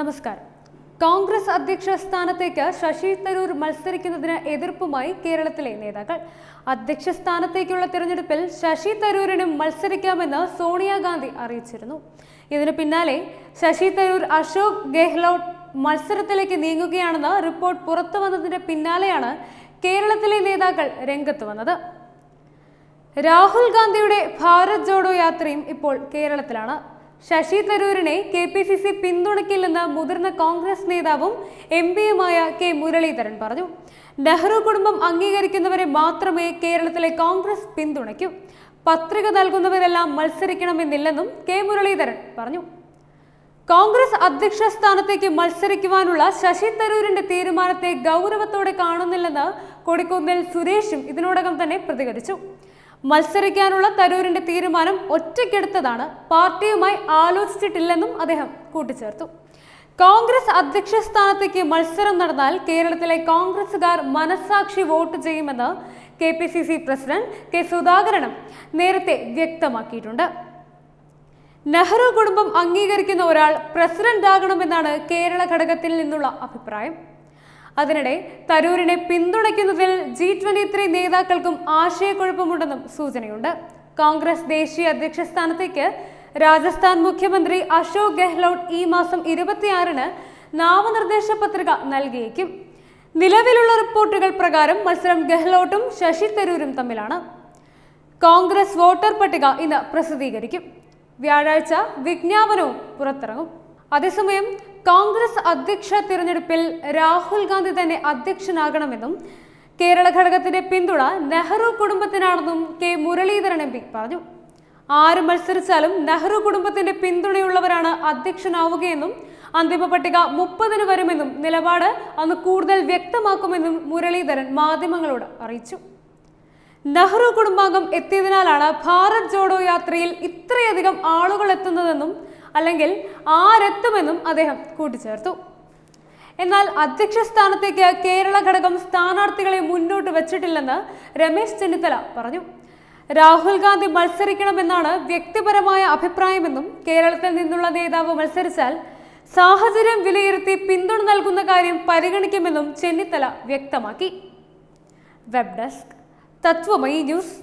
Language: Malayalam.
നമസ്കാരം കോൺഗ്രസ് അധ്യക്ഷ സ്ഥാനത്തേക്ക് ശശി തരൂർ മത്സരിക്കുന്നതിന് എതിർപ്പുമായി കേരളത്തിലെ നേതാക്കൾ അധ്യക്ഷ സ്ഥാനത്തേക്കുള്ള തിരഞ്ഞെടുപ്പിൽ ശശി തരൂരിനും മത്സരിക്കാമെന്ന് സോണിയാഗാന്ധി അറിയിച്ചിരുന്നു ഇതിനു പിന്നാലെ ശശി തരൂർ അശോക് ഗെഹ്ലോട്ട് മത്സരത്തിലേക്ക് നീങ്ങുകയാണെന്ന് റിപ്പോർട്ട് പുറത്തു വന്നതിന്റെ പിന്നാലെയാണ് കേരളത്തിലെ നേതാക്കൾ രംഗത്ത് വന്നത് രാഹുൽ ഗാന്ധിയുടെ ഭാരത് ജോഡോ യാത്രയും ഇപ്പോൾ കേരളത്തിലാണ് ശശി തരൂരിനെ കെ പി സി സി പിന്തുണയ്ക്കില്ലെന്ന് മുതിർന്ന കോൺഗ്രസ് നേതാവും എം പിയുമായ കെ മുരളീധരൻ പറഞ്ഞു നെഹ്റു കുടുംബം അംഗീകരിക്കുന്നവരെ മാത്രമേ കേരളത്തിലെ കോൺഗ്രസ് പിന്തുണയ്ക്കൂ പത്രിക നൽകുന്നവരെല്ലാം മത്സരിക്കണമെന്നില്ലെന്നും കെ മുരളീധരൻ പറഞ്ഞു കോൺഗ്രസ് അധ്യക്ഷ സ്ഥാനത്തേക്ക് മത്സരിക്കുവാനുള്ള ശശി തരൂരിന്റെ തീരുമാനത്തെ ഗൗരവത്തോടെ കാണുന്നില്ലെന്ന് കൊടിക്കുന്നിൽ സുരേഷും ഇതിനോടകം തന്നെ പ്രതികരിച്ചു മത്സരിക്കാനുള്ള തരൂരിന്റെ തീരുമാനം ഒറ്റയ്ക്കെടുത്തതാണ് പാർട്ടിയുമായി ആലോചിച്ചിട്ടില്ലെന്നും അദ്ദേഹം കൂട്ടിച്ചേർത്തു കോൺഗ്രസ് അധ്യക്ഷ സ്ഥാനത്തേക്ക് മത്സരം നടന്നാൽ കേരളത്തിലെ കോൺഗ്രസുകാർ മനസാക്ഷി വോട്ട് ചെയ്യുമെന്ന് K P C C president K സുധാകരനും നേരത്തെ വ്യക്തമാക്കിയിട്ടുണ്ട് നെഹ്റു കുടുംബം അംഗീകരിക്കുന്ന ഒരാൾ പ്രസിഡന്റ് ആകണമെന്നാണ് കേരള ഘടകത്തിൽ നിന്നുള്ള അഭിപ്രായം അതിനിടെ തരൂരിനെ പിന്തുണയ്ക്കുന്നതിൽ ജി ട്വന്റി ത്രീ നേതാക്കൾക്കും ആശയക്കുഴപ്പമുണ്ടെന്നും സൂചനയുണ്ട് കോൺഗ്രസ് ദേശീയ അധ്യക്ഷ സ്ഥാനത്തേക്ക് രാജസ്ഥാൻ മുഖ്യമന്ത്രി അശോക് ഗെഹ്ലോട്ട് ഈ മാസം ഇരുപത്തിയാറിന് നാമനിർദ്ദേശ പത്രിക നൽകിയേക്കും നിലവിലുള്ള റിപ്പോർട്ടുകൾ പ്രകാരം മത്സരം ഗെഹ്ലോട്ടും ശശി തരൂരും തമ്മിലാണ് കോൺഗ്രസ് വോട്ടർ പട്ടിക ഇന്ന് പ്രസിദ്ധീകരിക്കും വ്യാഴാഴ്ച വിജ്ഞാപനവും പുറത്തിറങ്ങും അതേസമയം കോൺഗ്രസ് അധ്യക്ഷ തിരഞ്ഞെടുപ്പിൽ രാഹുൽ ഗാന്ധി തന്നെ അധ്യക്ഷനാകണമെന്നും കേരള ഘടകത്തിന്റെ പിന്തുണ നെഹ്റു കുടുംബത്തിനാണെന്നും കെ മുരളീധരൻ എം പി പറഞ്ഞു ആര് മത്സരിച്ചാലും നെഹ്റു കുടുംബത്തിന്റെ പിന്തുണയുള്ളവരാണ് അധ്യക്ഷനാവുകയെന്നും അന്തിമ പട്ടിക മുപ്പതിന് വരുമെന്നും നിലപാട് അന്ന് കൂടുതൽ വ്യക്തമാക്കുമെന്നും മുരളീധരൻ മാധ്യമങ്ങളോട് അറിയിച്ചു നെഹ്റു കുടുംബാംഗം എത്തിയതിനാലാണ് ഭാരത് ജോഡോ യാത്രയിൽ ഇത്രയധികം ആളുകൾ എത്തുന്നതെന്നും അല്ലെങ്കിൽ ആരെത്തുമെന്നും അദ്ദേഹം കൂട്ടിച്ചേർത്തു എന്നാൽ അധ്യക്ഷ സ്ഥാനത്തേക്ക് കേരള ഘടകം സ്ഥാനാർത്ഥികളെ മുന്നോട്ട് വച്ചിട്ടില്ലെന്ന് രമേശ് ചെന്നിത്തല പറഞ്ഞു രാഹുൽ ഗാന്ധി മത്സരിക്കണമെന്നാണ് വ്യക്തിപരമായ അഭിപ്രായമെന്നും കേരളത്തിൽ നിന്നുള്ള നേതാവ് മത്സരിച്ചാൽ സാഹചര്യം വിലയിരുത്തി പിന്തുണ നൽകുന്ന കാര്യം പരിഗണിക്കുമെന്നും ചെന്നിത്തല വ്യക്തമാക്കി വെബ് ഡെസ്ക് തത്വമയി ന്യൂസ്